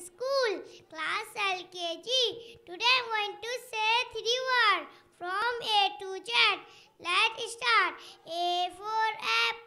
school, class LKG. Today I'm going to say three words from A to Z. Let's start. A for apple.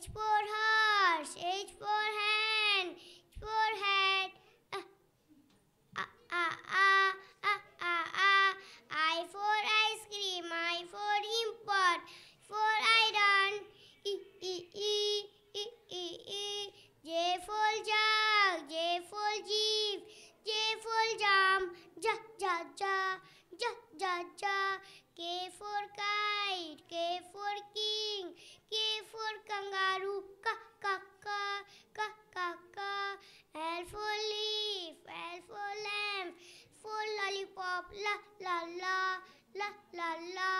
H for horse, H for hand, H for head. Uh, uh, uh, uh, uh, uh, uh. I for ice cream, I for import, for iron. E, e, e, e, e, e. J for jug, J for jeep, J for jam, J J J J J J. K for kite, K for king, K for kangaroo ka ka ka ka ka ka L for leaf L for lamp for lollipop la la la la la la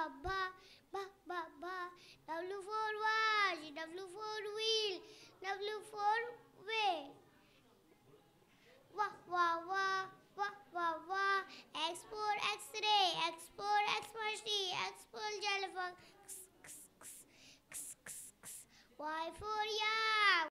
ba ba ba ba ba. W for watch, W for wheel, W for way. Wah wah wah wah wah wah. X for X-ray, X for X-machine, X for jellyfish. X, X, X, X, X. Y for yeah,